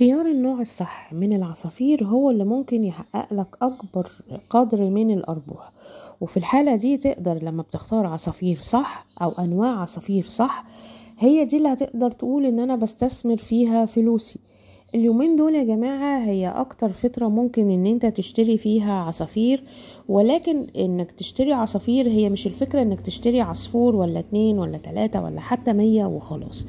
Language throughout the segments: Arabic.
اختيار النوع الصح من العصافير هو اللي ممكن يحقق لك أكبر قدر من الأرباح وفي الحالة دي تقدر لما بتختار عصافير صح أو أنواع عصافير صح هي دي اللي هتقدر تقول إن أنا بستثمر فيها فلوسي اليومين دول يا جماعة هي اكتر فترة ممكن ان انت تشتري فيها عصافير ولكن انك تشتري عصافير هي مش الفكرة انك تشتري عصفور ولا اتنين ولا تلاتة ولا حتى مية وخلاص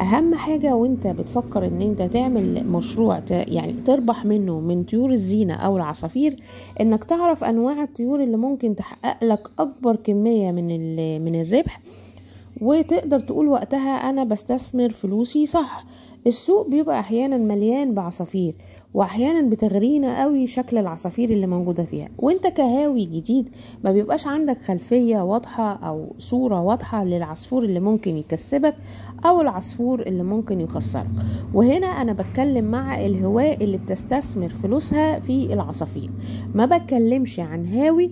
اهم حاجة وانت بتفكر ان انت تعمل مشروع يعني تربح منه من طيور الزينة او العصافير انك تعرف انواع الطيور اللي ممكن تحقق لك اكبر كمية من, من الربح وتقدر تقول وقتها انا بستثمر فلوسي صح السوق بيبقى احيانا مليان بعصافير واحيانا بتغرينا قوي شكل العصافير اللي موجوده فيها وانت كهاوي جديد ما بيبقاش عندك خلفيه واضحه او صوره واضحه للعصفور اللي ممكن يكسبك او العصفور اللي ممكن يخسرك وهنا انا بتكلم مع الهواء اللي بتستثمر فلوسها في العصافير ما بتكلمش عن هاوي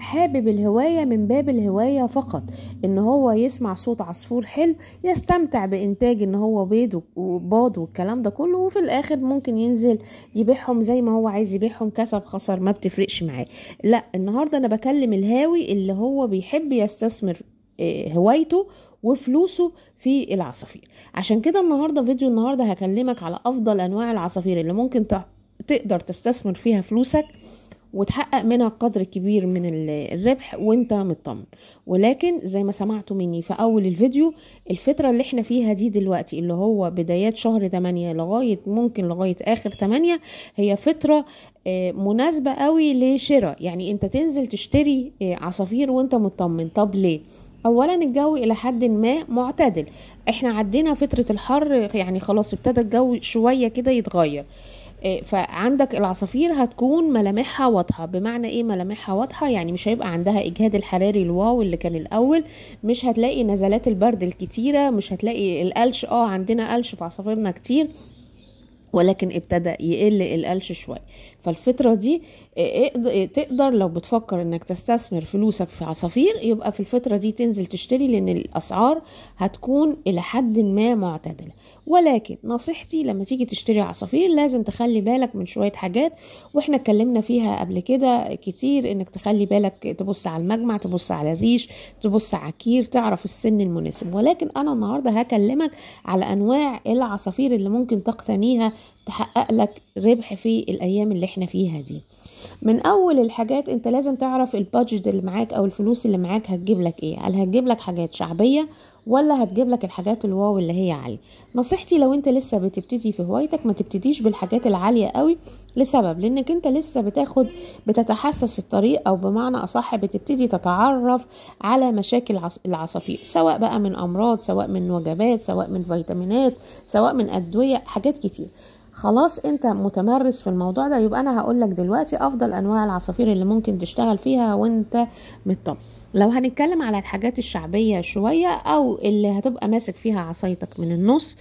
حابب الهواية من باب الهواية فقط ان هو يسمع صوت عصفور حلو يستمتع بانتاج ان هو بيض وباض والكلام ده كله وفي الاخر ممكن ينزل يبيعهم زي ما هو عايز يبيعهم كسب خسر ما بتفرقش معاه لا النهاردة انا بكلم الهاوي اللي هو بيحب يستثمر آه، هوايته وفلوسه في العصافير عشان كده النهارده فيديو النهارده هكلمك على افضل انواع العصافير اللي ممكن تقدر تستثمر فيها فلوسك وتحقق منها قدر كبير من الربح وانت مطمن ولكن زي ما سمعتوا مني في اول الفيديو الفتره اللي احنا فيها دي دلوقتي اللي هو بدايات شهر 8 لغايه ممكن لغايه اخر 8 هي فتره آه، مناسبه قوي لشراء يعني انت تنزل تشتري آه، عصافير وانت مطمن طب ليه اولا الجو الى حد ما معتدل احنا عدينا فتره الحر يعني خلاص ابتدى الجو شويه كده يتغير آه، فعندك العصافير هتكون ملامحها واضحه بمعنى ايه ملامحها واضحه يعني مش هيبقى عندها اجهاد الحراري الواو اللي كان الاول مش هتلاقي نزلات البرد الكتيره مش هتلاقي القلش اه عندنا قلش في عصافيرنا كتير ولكن ابتدى يقل القلش شويه فالفترة دي آه، آه، آه، تقدر لو بتفكر انك تستثمر فلوسك في عصافير يبقى في الفترة دي تنزل تشتري لان الاسعار هتكون الى حد ما معتدلة ولكن نصيحتي لما تيجي تشتري عصافير لازم تخلي بالك من شوية حاجات واحنا اتكلمنا فيها قبل كده كتير انك تخلي بالك تبص على المجمع تبص على الريش تبص على كير تعرف السن المناسب ولكن انا النهاردة هكلمك على انواع العصافير اللي ممكن تقتنيها تحقق لك ربح في الايام اللي احنا فيها دي من اول الحاجات انت لازم تعرف البادجت اللي معاك او الفلوس اللي معاك هتجيب لك ايه هل هتجيب لك حاجات شعبيه ولا هتجيب لك الحاجات الواو اللي هي عاليه نصيحتي لو انت لسه بتبتدي في هوايتك ما تبتديش بالحاجات العاليه قوي لسبب لانك انت لسه بتاخد بتتحسس الطريق او بمعنى اصح بتبتدي تتعرف على مشاكل العصافير سواء بقى من امراض سواء من وجبات سواء من فيتامينات سواء من ادويه حاجات كتير خلاص انت متمرس في الموضوع ده يبقى انا هقولك دلوقتي افضل انواع العصافير اللي ممكن تشتغل فيها وانت مطمن لو هنتكلم على الحاجات الشعبية شوية أو اللي هتبقى ماسك فيها عصايتك من النص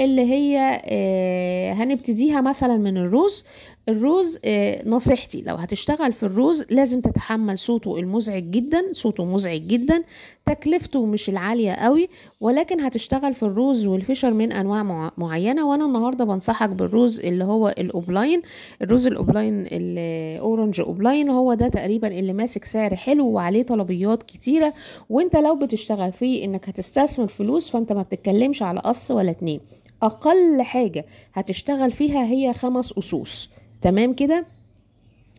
اللي هي آه، هنبتديها مثلا من الروز الروز آه، نصيحتي لو هتشتغل في الروز لازم تتحمل صوته المزعج جدا صوته مزعج جدا تكلفته مش العالية قوي ولكن هتشتغل في الروز والفشر من أنواع معينة وأنا النهاردة بنصحك بالروز اللي هو الأوبلاين الروز الأوبلاين الأورنج أوبلاين هو ده تقريبا اللي ماسك سعر حلو وعليه طلبيات كتيرة وانت لو بتشتغل فيه انك هتستثمر فلوس فانت ما بتتكلمش على قص ولا اتنين أقل حاجة هتشتغل فيها هي خمس أصوص تمام كده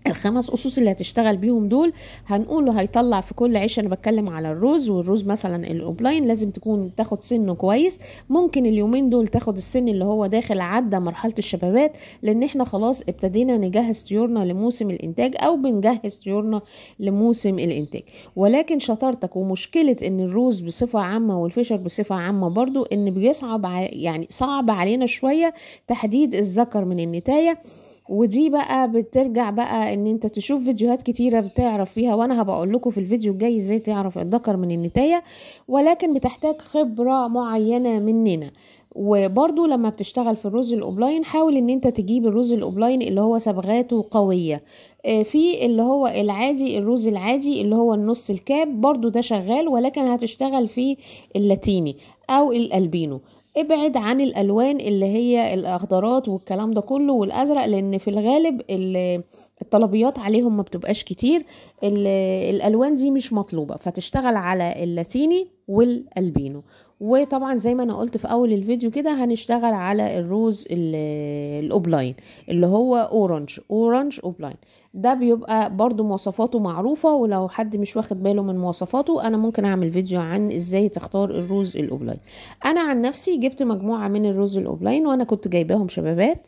الخمس اسس اللي هتشتغل بيهم دول هنقوله هيطلع في كل عيش انا بتكلم على الروز والروز مثلا الاوبلاين لازم تكون تاخد سنه كويس ممكن اليومين دول تاخد السن اللي هو داخل عدى مرحله الشبابات لان احنا خلاص ابتدينا نجهز طيورنا لموسم الانتاج او بنجهز طيورنا لموسم الانتاج ولكن شطارتك ومشكله ان الروز بصفه عامه والفشر بصفه عامه برضو ان بيصعب يعني صعب علينا شويه تحديد الذكر من النتايه ودي بقى بترجع بقى ان انت تشوف فيديوهات كتيرة بتعرف فيها وانا هبقول لكم في الفيديو الجاي ازاي تعرف الذكر من النتاية ولكن بتحتاج خبرة معينة مننا وبرضو لما بتشتغل في الرز الاوبلاين حاول ان انت تجيب الرز الاوبلاين اللي هو صبغاته قوية آه، في اللي هو العادي الرز العادي اللي هو النص الكاب برضو ده شغال ولكن هتشتغل في اللاتيني او الالبينو ابعد عن الالوان اللي هي الاخضرات والكلام ده كله والازرق لان في الغالب اللي الطلبيات عليهم ما بتبقاش كتير الالوان دي مش مطلوبه فتشتغل على اللاتيني والالبينو وطبعا زي ما انا قلت في اول الفيديو كده هنشتغل على الروز الاوبلاين اللي هو اورنج اورنج اوبلاين ده بيبقى برضو مواصفاته معروفة ولو حد مش واخد باله من مواصفاته انا ممكن اعمل فيديو عن ازاي تختار الروز الاوبلاين انا عن نفسي جبت مجموعة من الروز الاوبلاين وانا كنت جايباهم شبابات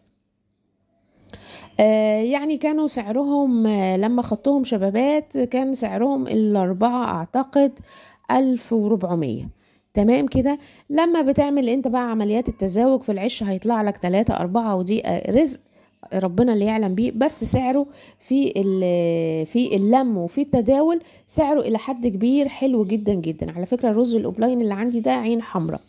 آه، يعني كانوا سعرهم آه، لما خدتهم شبابات كان سعرهم الأربعة أعتقد ألف وربعمية تمام كده لما بتعمل انت بقى عمليات التزاوج في العش هيطلع لك تلاتة أربعة ودي آه، رزق ربنا اللي يعلم بيه بس سعره في في اللم وفي التداول سعره الى حد كبير حلو جدا جدا على فكره الرز الاوبلاين اللي عندي ده عين حمراء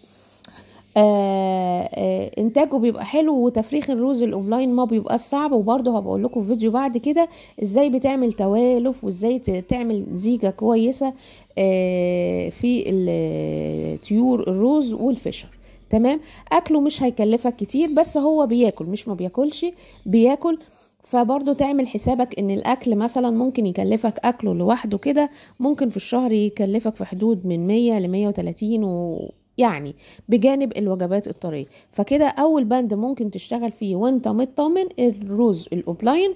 آه، آه، انتاجه بيبقى حلو وتفريخ الرز الاونلاين ما بيبقى صعب وبرده هبقول لكم في فيديو بعد كده ازاي بتعمل توالف وازاي تعمل زيجه كويسه آه، في طيور الرز والفشر تمام اكله مش هيكلفك كتير بس هو بياكل مش ما بياكلش بياكل فبرضه تعمل حسابك ان الاكل مثلا ممكن يكلفك اكله لوحده كده ممكن في الشهر يكلفك في حدود من 100 ل 130 و يعني بجانب الوجبات الطريه فكده اول بند ممكن تشتغل فيه وانت مطمن الروز الاوبلاين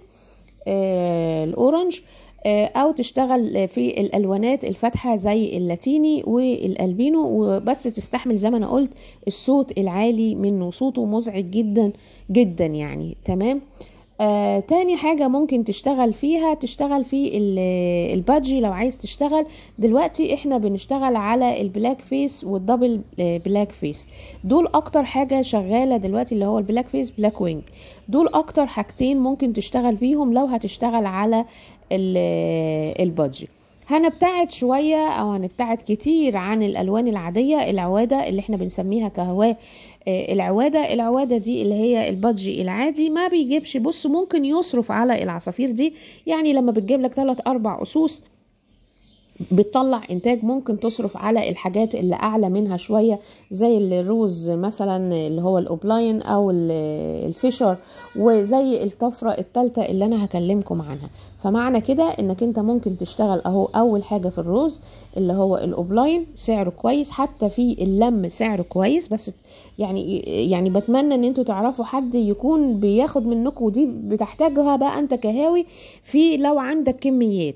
آه الاورنج آه او تشتغل في الالوانات الفاتحه زي اللاتيني والالبينو وبس تستحمل زي ما انا قلت الصوت العالي منه صوته مزعج جدا جدا يعني تمام آه آه تاني حاجة ممكن تشتغل فيها تشتغل في البادجي لو عايز تشتغل دلوقتي احنا بنشتغل على البلاك فيس والدبل بلاك فيس دول اكتر حاجة شغالة دلوقتي اللي هو البلاك فيس بلاك وينج دول اكتر حاجتين ممكن تشتغل فيهم لو هتشتغل على آه، البادجي هنبتعد شوية أو هنبتعد كتير عن الألوان العادية العوادة اللي احنا بنسميها كهواه آه، العوادة العوادة دي اللي هي البادجي العادي ما بيجيبش بص ممكن يصرف على العصافير دي يعني لما بتجيب لك ثلاث أربع أسوس بتطلع انتاج ممكن تصرف على الحاجات اللي اعلى منها شويه زي الروز مثلا اللي هو الاوبلاين او الفيشر وزي الطفره الثالثه اللي انا هكلمكم عنها فمعنى كده انك انت ممكن تشتغل اهو اول حاجه في الروز اللي هو الاوبلاين سعره كويس حتى في اللم سعره كويس بس يعني يعني بتمنى ان انتوا تعرفوا حد يكون بياخد منكم ودي بتحتاجها بقى انت كهاوي في لو عندك كميات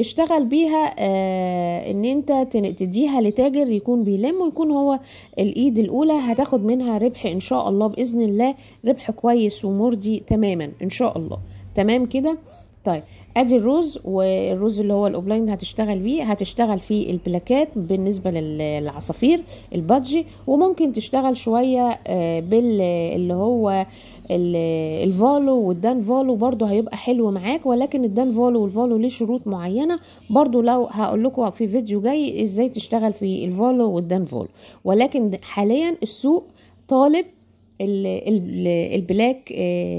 اشتغل بيها آه ان انت تديها لتاجر يكون بيلم ويكون هو الايد الاولى هتاخد منها ربح ان شاء الله باذن الله ربح كويس ومرضي تماما ان شاء الله تمام كده طيب ادي الروز والروز اللي هو الاوبلاين هتشتغل بيه هتشتغل في البلاكات بالنسبه للعصافير البادجي وممكن تشتغل شويه آه، بال اللي هو الفالو والدان فالو برضو هيبقى حلو معاك ولكن الدان فالو والفالو ليه شروط معينه برضو لو هقول لكم في فيديو جاي ازاي تشتغل في الفالو والدان فالو ولكن حاليا السوق طالب البلاك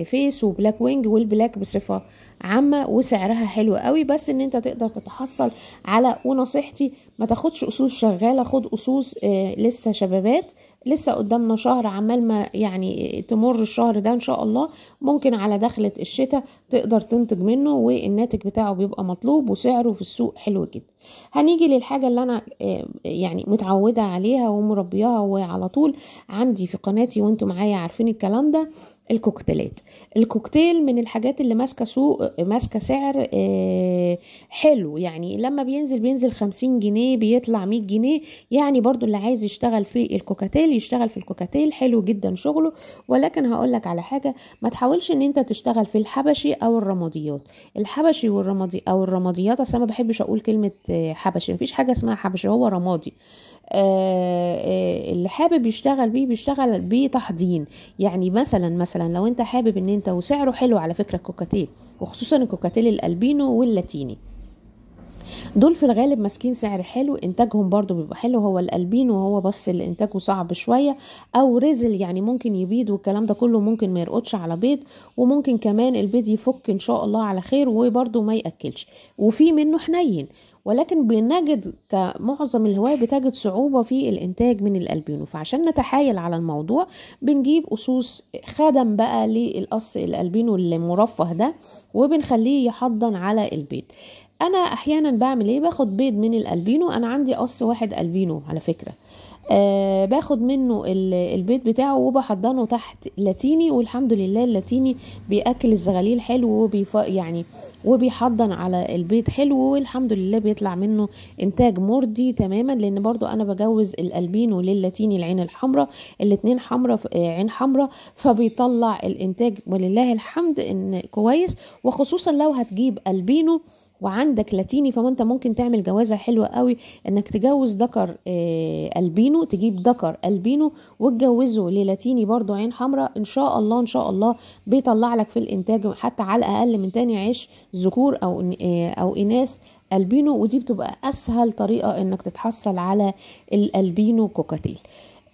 فيس آه، وبلاك وينج والبلاك بصفه عامه وسعرها حلو قوي بس ان انت تقدر تتحصل على ونصيحتي ما تاخدش اصوص شغاله خد اصوص آه، لسه شبابات لسه قدامنا شهر عمال ما يعني تمر الشهر ده ان شاء الله ممكن على دخلة الشتاء تقدر تنتج منه والناتج بتاعه بيبقى مطلوب وسعره في السوق حلو جدا هنيجي للحاجة اللي انا آه، يعني متعودة عليها ومربياها وعلى طول عندي في قناتي وانتم معايا عارفين الكلام ده الكوكتيلات الكوكتيل من الحاجات اللي ماسكه سوق ماسكه سعر آه، حلو يعني لما بينزل بينزل خمسين جنيه بيطلع مية جنيه يعني برضو اللي عايز يشتغل في الكوكتيل يشتغل في الكوكتيل حلو جدا شغله ولكن هقولك على حاجه ما تحاولش ان انت تشتغل في الحبشي او الرماديات الحبشي والرمادي او الرماديات اصل انا ما بحبش اقول كلمه آه، حبشي مفيش حاجه اسمها حبشي هو رمادي آه، آه، اللي حابب يشتغل بيه بيشتغل بيه تحضين يعني مثلا مثلا لو انت حابب ان انت وسعره حلو على فكره الكوكاتيل وخصوصا الكوكاتيل الالبينو واللاتيني دول في الغالب ماسكين سعر حلو انتاجهم برضو بيبقى حلو هو الالبين وهو بس اللي انتاجه صعب شويه او رزل يعني ممكن يبيض والكلام ده كله ممكن ما يرقدش على بيض وممكن كمان البيض يفك ان شاء الله على خير وبرضو ما ياكلش وفي منه حنين ولكن بنجد كمعظم الهواية بتجد صعوبة في الإنتاج من الألبينو فعشان نتحايل على الموضوع بنجيب أصوص خدم بقى للقص الألبينو المرفه ده وبنخليه يحضن على البيض أنا أحيانا بعمل إيه باخد بيض من الألبينو أنا عندي قص واحد ألبينو على فكرة آه باخد منه البيت بتاعه وبحضنه تحت لاتيني والحمد لله اللاتيني بياكل الزغاليل حلو وبيف يعني وبيحضن على البيت حلو والحمد لله بيطلع منه انتاج مرضي تماما لان برضو انا بجوز الالبينو للاتيني العين الحمراء الاتنين حمراء آه، عين حمراء فبيطلع الانتاج ولله الحمد ان كويس وخصوصا لو هتجيب البينو وعندك لاتيني فما انت ممكن تعمل جوازه حلوه قوي انك تجوز ذكر آه، البينو تجيب ذكر البينو وتجوزه للاتيني برضو عين حمراء ان شاء الله ان شاء الله بيطلع لك في الانتاج حتى على الاقل من تاني عيش ذكور او آه، او اناث البينو ودي بتبقى اسهل طريقه انك تتحصل على الالبينو كوكاتيل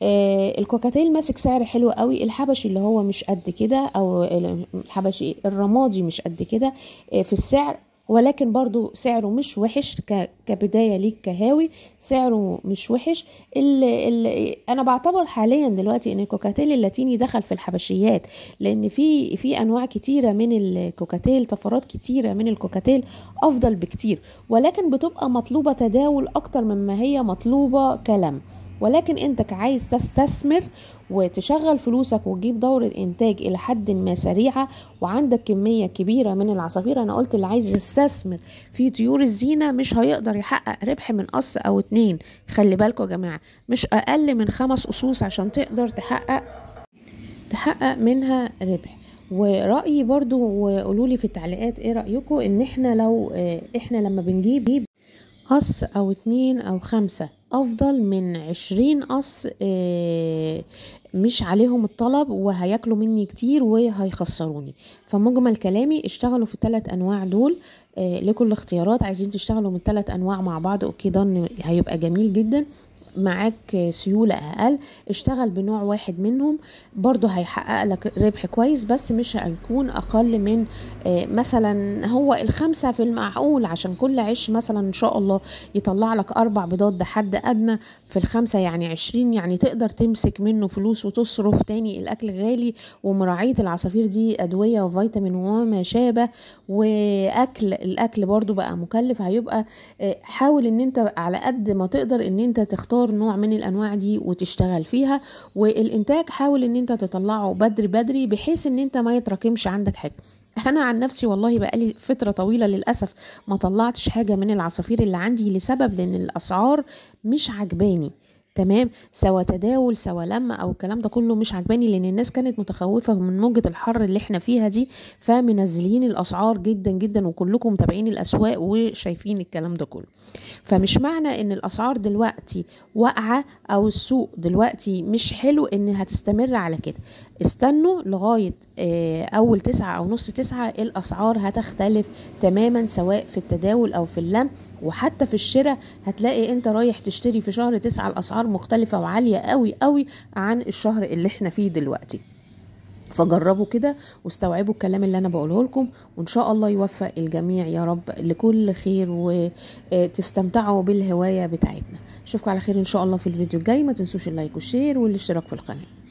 آه، الكوكاتيل ماسك سعر حلو قوي الحبشي اللي هو مش قد كده او الحبشي إيه؟ الرمادي مش قد كده في السعر ولكن برضو سعره مش وحش كبداية ليك كهاوي سعره مش وحش اللي اللي انا بعتبر حاليا دلوقتي ان الكوكاتيل اللاتيني دخل في الحبشيات لان في في انواع كتيرة من الكوكاتيل طفرات كتيرة من الكوكاتيل افضل بكتير ولكن بتبقى مطلوبة تداول اكتر مما هي مطلوبة كلام ولكن انت عايز تستثمر وتشغل فلوسك وتجيب دورة إنتاج إلى حد ما سريعة وعندك كمية كبيرة من العصافير أنا قلت اللي عايز يستثمر في طيور الزينة مش هيقدر يحقق ربح من قص أو اتنين خلي بالكوا يا جماعة مش أقل من خمس قصوص عشان تقدر تحقق تحقق منها ربح ورأيي برضو وقولولي في التعليقات ايه رأيكم ان احنا لو احنا لما بنجيب قص أو اتنين أو خمسة أفضل من عشرين قص آه، مش عليهم الطلب وهياكلوا مني كتير وهيخسروني فمجمل كلامي اشتغلوا في الثلاث أنواع دول آه، لكل اختيارات عايزين تشتغلوا من الثلاث أنواع مع بعض أوكي ده هيبقى جميل جدا معاك سيولة أقل اشتغل بنوع واحد منهم برضو هيحقق لك ربح كويس بس مش هيكون أقل من آه، مثلا هو الخمسة في المعقول عشان كل عش مثلا إن شاء الله يطلع لك أربع بيضات ده حد أدنى في الخمسة يعني عشرين يعني تقدر تمسك منه فلوس وتصرف تاني الأكل غالي ومراعية العصافير دي أدوية وفيتامين وما شابه وأكل الأكل برضو بقى مكلف هيبقى آه، حاول إن أنت على قد ما تقدر إن أنت تختار نوع من الأنواع دي وتشتغل فيها والإنتاج حاول إن أنت تطلعه بدري بدري بحيث إن أنت ما يتراكمش عندك حاجة انا عن نفسي والله بقالي فتره طويله للاسف ما طلعتش حاجه من العصافير اللي عندي لسبب لان الاسعار مش عجباني تمام سواء تداول سواء لما او الكلام ده كله مش عجباني لان الناس كانت متخوفه من موجه الحر اللي احنا فيها دي فمنزلين الاسعار جدا جدا وكلكم متابعين الاسواق وشايفين الكلام ده كله فمش معنى ان الاسعار دلوقتي واقعه او السوق دلوقتي مش حلو ان هتستمر على كده استنوا لغايه آه، اول تسعة او نص تسعة الاسعار هتختلف تماما سواء في التداول او في اللم وحتى في الشراء هتلاقي انت رايح تشتري في شهر تسعة الاسعار اسعار مختلفه وعاليه قوي قوي عن الشهر اللي احنا فيه دلوقتي فجربوا كده واستوعبوا الكلام اللي انا بقوله لكم وان شاء الله يوفق الجميع يا رب لكل خير وتستمتعوا بالهوايه بتاعتنا اشوفكم على خير ان شاء الله في الفيديو الجاي ما تنسوش اللايك والشير والاشتراك في القناه